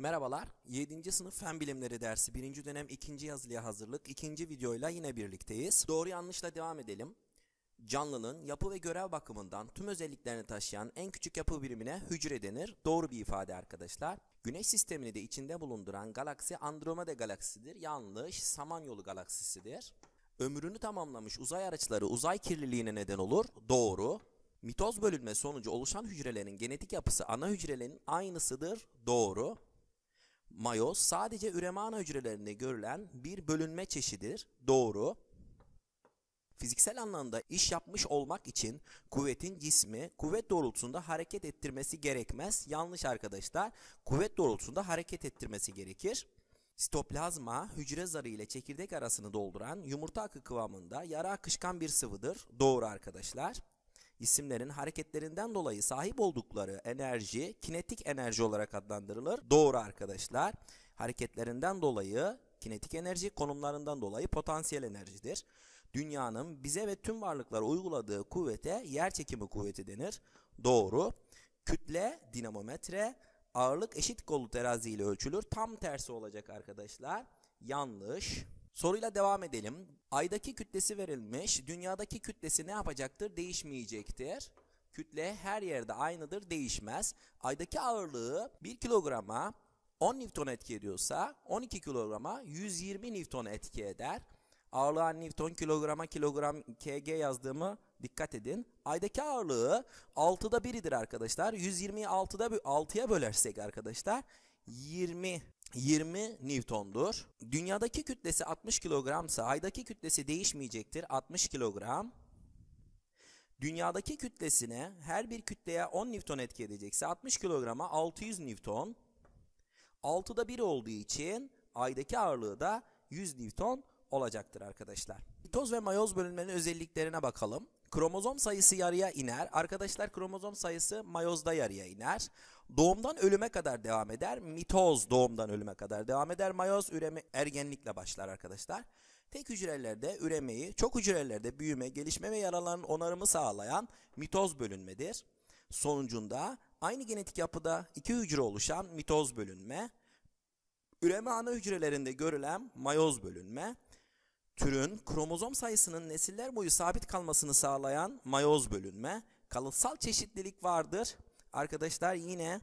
Merhabalar, 7. sınıf fen bilimleri dersi 1. dönem 2. yazılıya hazırlık 2. videoyla yine birlikteyiz. Doğru yanlışla devam edelim. Canlının yapı ve görev bakımından tüm özelliklerini taşıyan en küçük yapı birimine hücre denir. Doğru bir ifade arkadaşlar. Güneş sistemini de içinde bulunduran galaksi Andromeda galaksisidir. Yanlış, Samanyolu galaksisidir. Ömrünü tamamlamış uzay araçları uzay kirliliğine neden olur. Doğru. Mitoz bölünme sonucu oluşan hücrelerin genetik yapısı ana hücrelerin aynısıdır. Doğru. Mayoz sadece üremana hücrelerinde görülen bir bölünme çeşididir. Doğru. Fiziksel anlamda iş yapmış olmak için kuvvetin cismi kuvvet doğrultusunda hareket ettirmesi gerekmez. Yanlış arkadaşlar. Kuvvet doğrultusunda hareket ettirmesi gerekir. Sitoplazma hücre zarı ile çekirdek arasını dolduran yumurta akı kıvamında yara akışkan bir sıvıdır. Doğru arkadaşlar isimlerin hareketlerinden dolayı sahip oldukları enerji kinetik enerji olarak adlandırılır. Doğru arkadaşlar. Hareketlerinden dolayı kinetik enerji, konumlarından dolayı potansiyel enerjidir. Dünyanın bize ve tüm varlıklara uyguladığı kuvvete yer çekimi kuvveti denir. Doğru. Kütle, dinamometre, ağırlık eşit kolu terazi ile ölçülür. Tam tersi olacak arkadaşlar. Yanlış. Soruyla devam edelim. Aydaki kütlesi verilmiş. Dünyadaki kütlesi ne yapacaktır? Değişmeyecektir. Kütle her yerde aynıdır, değişmez. Aydaki ağırlığı 1 kilograma 10 Newton etki ediyorsa 12 kilograma 120 Newton etki eder. Ağırlığa Newton kilograma kilogram kg yazdığımı dikkat edin. Aydaki ağırlığı 6'da 1'idir arkadaşlar. 120'yi 6'da 6'ya bölersek arkadaşlar 20 20 Newton'dur. Dünyadaki kütlesi 60 kilogramsa aydaki kütlesi değişmeyecektir 60 kilogram. Dünyadaki kütlesine her bir kütleye 10 Newton etki edecekse 60 kilograma 600 Newton. 6'da 1 olduğu için aydaki ağırlığı da 100 Newton olacaktır arkadaşlar. Mitoz ve mayoz bölünmenin özelliklerine bakalım. Kromozom sayısı yarıya iner. Arkadaşlar kromozom sayısı mayozda yarıya iner. Doğumdan ölüme kadar devam eder. Mitoz doğumdan ölüme kadar devam eder. Mayoz üreme ergenlikle başlar arkadaşlar. Tek hücrelerde üremeyi, çok hücrelerde büyüme, gelişme ve yaraların onarımı sağlayan mitoz bölünmedir. Sonucunda aynı genetik yapıda iki hücre oluşan mitoz bölünme, üreme ana hücrelerinde görülen mayoz bölünme, türün kromozom sayısının nesiller boyu sabit kalmasını sağlayan mayoz bölünme, kalıtsal çeşitlilik vardır. Arkadaşlar yine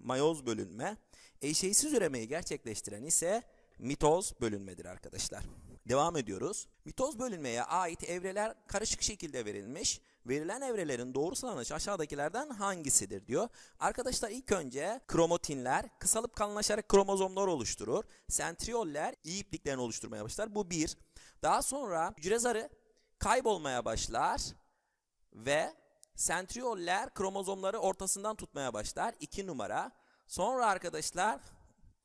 mayoz bölünme, eşeğsiz üremeyi gerçekleştiren ise mitoz bölünmedir arkadaşlar. Devam ediyoruz. Mitoz bölünmeye ait evreler karışık şekilde verilmiş. Verilen evrelerin doğru sıralanışı aşağıdakilerden hangisidir diyor. Arkadaşlar ilk önce kromatinler kısalıp kalınlaşarak kromozomlar oluşturur. sentrioller iyi ipliklerini oluşturmaya başlar. Bu bir. Daha sonra hücre zarı kaybolmaya başlar ve sentriyoller kromozomları ortasından tutmaya başlar. 2 numara. Sonra arkadaşlar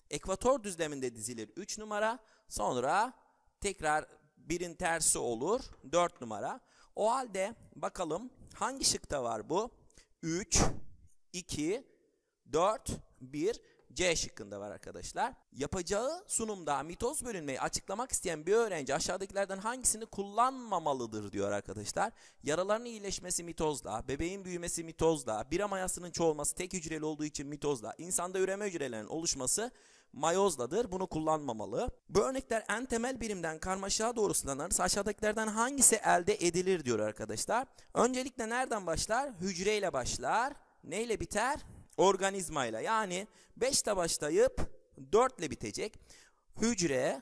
ekvator düzleminde dizilir 3 numara. Sonra tekrar birin tersi olur 4 numara. O halde bakalım hangi şıkta var bu? 3, 2, 4, 1 C şıkkında var arkadaşlar. Yapacağı sunumda mitoz bölünmeyi açıklamak isteyen bir öğrenci aşağıdakilerden hangisini kullanmamalıdır diyor arkadaşlar. Yaraların iyileşmesi mitozla, bebeğin büyümesi mitozla, bira mayasının çoğalması tek hücreli olduğu için mitozla, insanda üreme hücrelerinin oluşması mayozladır. Bunu kullanmamalı. Bu örnekler en temel birimden karmaşığa doğru sıralanırsa aşağıdakilerden hangisi elde edilir diyor arkadaşlar. Öncelikle nereden başlar? Hücreyle başlar. Neyle biter? organizmayla yani 5'te başlayıp 4 ile bitecek. Hücre,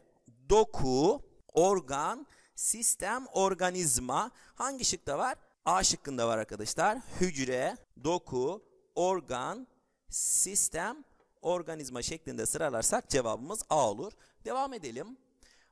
doku, organ, sistem, organizma hangi şıkta var? A şıkkında var arkadaşlar. Hücre, doku, organ, sistem, organizma şeklinde sıralarsak cevabımız A olur. Devam edelim.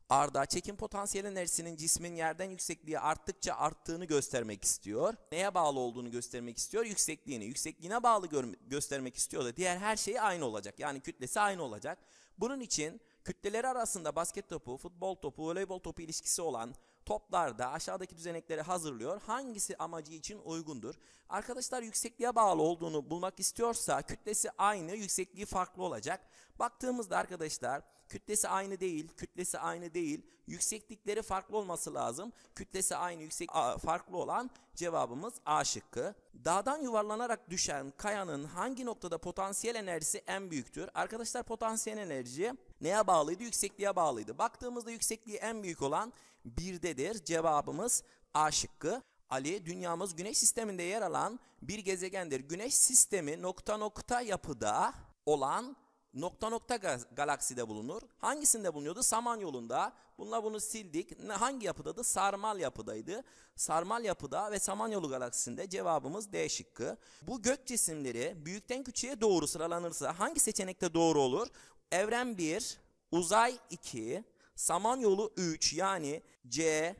Arda çekim potansiyel enerjisinin cismin yerden yüksekliği arttıkça arttığını göstermek istiyor. Neye bağlı olduğunu göstermek istiyor? Yüksekliğini. Yüksekliğine bağlı göstermek istiyor da diğer her şey aynı olacak. Yani kütlesi aynı olacak. Bunun için kütleleri arasında basket topu, futbol topu, voleybol topu ilişkisi olan Toplar da aşağıdaki düzenekleri hazırlıyor. Hangisi amacı için uygundur? Arkadaşlar yüksekliğe bağlı olduğunu bulmak istiyorsa kütlesi aynı, yüksekliği farklı olacak. Baktığımızda arkadaşlar kütlesi aynı değil, kütlesi aynı değil. Yükseklikleri farklı olması lazım. Kütlesi aynı, yüksek farklı olan cevabımız A şıkkı. Dağdan yuvarlanarak düşen kayanın hangi noktada potansiyel enerjisi en büyüktür? Arkadaşlar potansiyel enerji neye bağlıydı? Yüksekliğe bağlıydı. Baktığımızda yüksekliği en büyük olan 1'dedir. Cevabımız A şıkkı. Ali dünyamız güneş sisteminde yer alan bir gezegendir. Güneş sistemi nokta nokta yapıda olan nokta nokta galakside bulunur. Hangisinde bulunuyordu? Samanyolu'nda. Bununla bunu sildik. Hangi yapıdadı? Sarmal yapıdaydı. Sarmal yapıda ve Samanyolu galaksisinde cevabımız D şıkkı. Bu gök cisimleri büyükten küçüğe doğru sıralanırsa hangi seçenekte doğru olur? Evren 1, uzay 2, Samanyolu 3 yani C,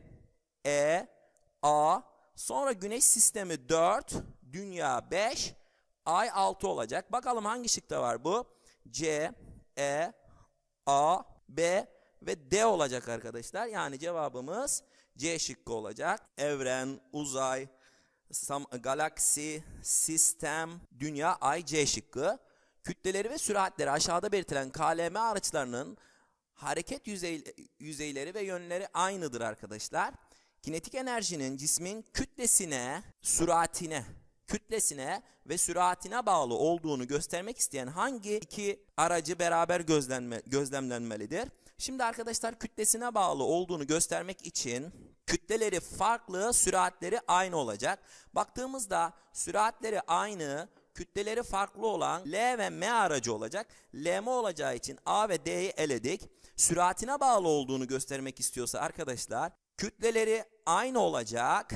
E, A sonra Güneş sistemi 4, Dünya 5, Ay 6 olacak. Bakalım hangi şıkta var bu? C, E, A, B ve D olacak arkadaşlar. Yani cevabımız C şıkkı olacak. Evren, uzay, galaksi, sistem, dünya, ay C şıkkı. Kütleleri ve süratleri aşağıda belirtilen KLM araçlarının hareket yüzey, yüzeyleri ve yönleri aynıdır arkadaşlar. Kinetik enerjinin cismin kütlesine, süratine, kütlesine ve süratine bağlı olduğunu göstermek isteyen hangi iki aracı beraber gözlenme, gözlemlenmelidir? Şimdi arkadaşlar kütlesine bağlı olduğunu göstermek için kütleleri farklı, süratleri aynı olacak. Baktığımızda süratleri aynı, kütleleri farklı olan L ve M aracı olacak. LM olacağı için A ve D'yi eledik. Süratine bağlı olduğunu göstermek istiyorsa arkadaşlar kütleleri aynı olacak.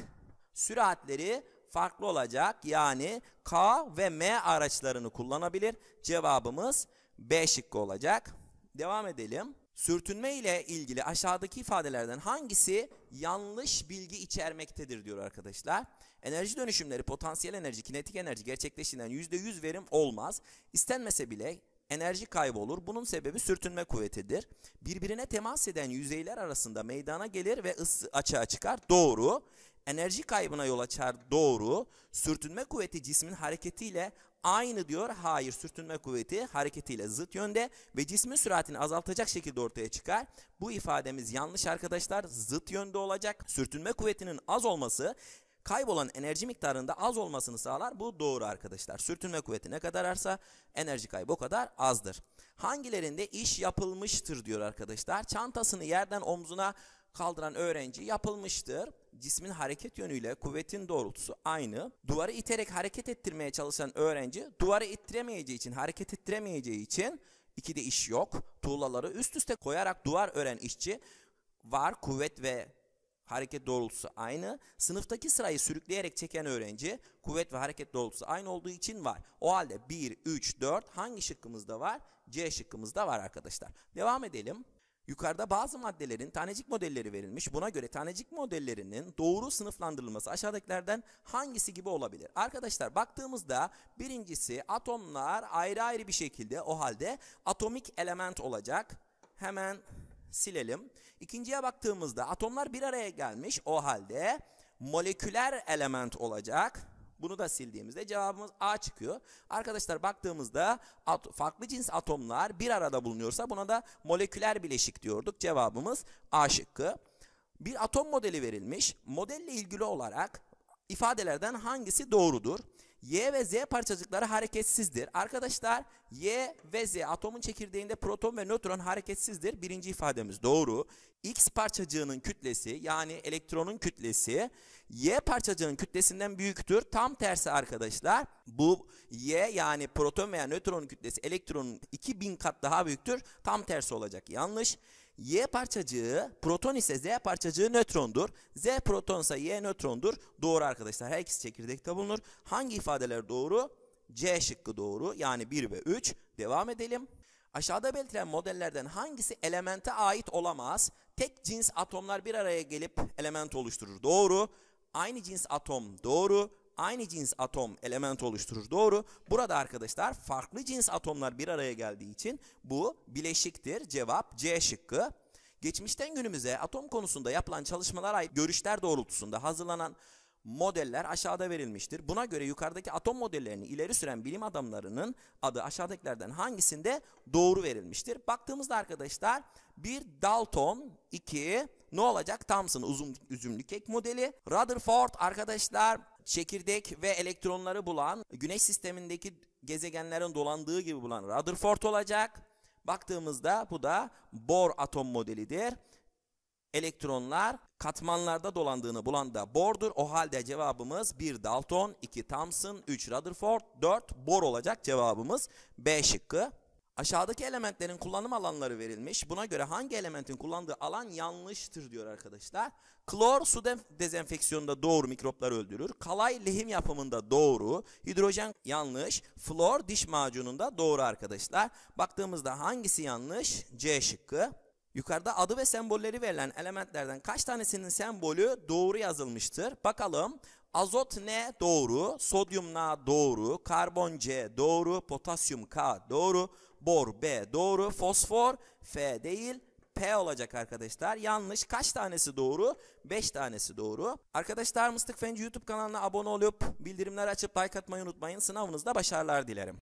Süratleri farklı olacak. Yani K ve M araçlarını kullanabilir. Cevabımız B şıkkı olacak. Devam edelim. Sürtünme ile ilgili aşağıdaki ifadelerden hangisi yanlış bilgi içermektedir diyor arkadaşlar. Enerji dönüşümleri potansiyel enerji, kinetik enerji gerçekleşinden %100 verim olmaz. İstenmese bile enerji kaybolur. Bunun sebebi sürtünme kuvvetidir. Birbirine temas eden yüzeyler arasında meydana gelir ve ısı açığa çıkar. Doğru. Enerji kaybına yol açar. Doğru. Sürtünme kuvveti cismin hareketiyle aynı diyor. Hayır sürtünme kuvveti hareketiyle zıt yönde ve cismin süratini azaltacak şekilde ortaya çıkar. Bu ifademiz yanlış arkadaşlar. Zıt yönde olacak. Sürtünme kuvvetinin az olması kaybolan enerji miktarında az olmasını sağlar. Bu doğru arkadaşlar. Sürtünme kuvveti ne kadar arsa enerji kaybı o kadar azdır. Hangilerinde iş yapılmıştır diyor arkadaşlar. Çantasını yerden omzuna kaldıran öğrenci yapılmıştır cismin hareket yönüyle kuvvetin doğrultusu aynı. Duvarı iterek hareket ettirmeye çalışan öğrenci duvarı ittiremeyeceği için, hareket ettiremeyeceği için de iş yok. Tuğlaları üst üste koyarak duvar ören işçi var kuvvet ve hareket doğrultusu aynı. Sınıftaki sırayı sürükleyerek çeken öğrenci kuvvet ve hareket doğrultusu aynı olduğu için var. O halde 1, 3, 4 hangi şıkkımızda var? C şıkkımızda var arkadaşlar. Devam edelim. Yukarıda bazı maddelerin tanecik modelleri verilmiş. Buna göre tanecik modellerinin doğru sınıflandırılması aşağıdakilerden hangisi gibi olabilir? Arkadaşlar baktığımızda birincisi atomlar ayrı ayrı bir şekilde o halde atomik element olacak. Hemen silelim. İkinciye baktığımızda atomlar bir araya gelmiş o halde moleküler element olacak. Bunu da sildiğimizde cevabımız A çıkıyor. Arkadaşlar baktığımızda farklı cins atomlar bir arada bulunuyorsa buna da moleküler bileşik diyorduk. Cevabımız A şıkkı. Bir atom modeli verilmiş. Modelle ilgili olarak ifadelerden hangisi doğrudur? Y ve Z parçacıkları hareketsizdir. Arkadaşlar Y ve Z atomun çekirdeğinde proton ve nötron hareketsizdir. Birinci ifademiz doğru. X parçacığının kütlesi yani elektronun kütlesi Y parçacığının kütlesinden büyüktür. Tam tersi arkadaşlar bu Y yani proton veya nötronun kütlesi elektronun 2000 kat daha büyüktür. Tam tersi olacak yanlış. Y parçacığı proton ise Z parçacığı nötrondur. Z proton ise Y nötrondur. Doğru arkadaşlar. Her ikisi çekirdekte bulunur. Hangi ifadeler doğru? C şıkkı doğru. Yani 1 ve 3. Devam edelim. Aşağıda belirtilen modellerden hangisi elemente ait olamaz? Tek cins atomlar bir araya gelip element oluşturur. Doğru. Aynı cins atom doğru aynı cins atom element oluşturur. Doğru. Burada arkadaşlar farklı cins atomlar bir araya geldiği için bu bileşiktir. Cevap C şıkkı. Geçmişten günümüze atom konusunda yapılan çalışmalar ait görüşler doğrultusunda hazırlanan modeller aşağıda verilmiştir. Buna göre yukarıdaki atom modellerini ileri süren bilim adamlarının adı aşağıdakilerden hangisinde doğru verilmiştir? Baktığımızda arkadaşlar bir Dalton, iki ne olacak? Thompson uzun üzümlü kek modeli. Rutherford arkadaşlar çekirdek ve elektronları bulan, güneş sistemindeki gezegenlerin dolandığı gibi bulan Rutherford olacak. Baktığımızda bu da Bohr atom modelidir. Elektronlar katmanlarda dolandığını bulan da Bohr'dur. O halde cevabımız 1 Dalton, 2 Thomson, 3 Rutherford, 4 Bohr olacak cevabımız B şıkkı. Aşağıdaki elementlerin kullanım alanları verilmiş. Buna göre hangi elementin kullandığı alan yanlıştır diyor arkadaşlar. Klor su dezenfeksiyonunda doğru mikropları öldürür. Kalay lehim yapımında doğru. Hidrojen yanlış. Flor diş macununda doğru arkadaşlar. Baktığımızda hangisi yanlış? C şıkkı. Yukarıda adı ve sembolleri verilen elementlerden kaç tanesinin sembolü doğru yazılmıştır? Bakalım. Azot N doğru, sodyum Na doğru, karbon C doğru, potasyum K doğru, Bor B doğru. Fosfor F değil P olacak arkadaşlar. Yanlış. Kaç tanesi doğru? 5 tanesi doğru. Arkadaşlar Mıstık Fenci YouTube kanalına abone olup bildirimleri açıp like atmayı unutmayın. Sınavınızda başarılar dilerim.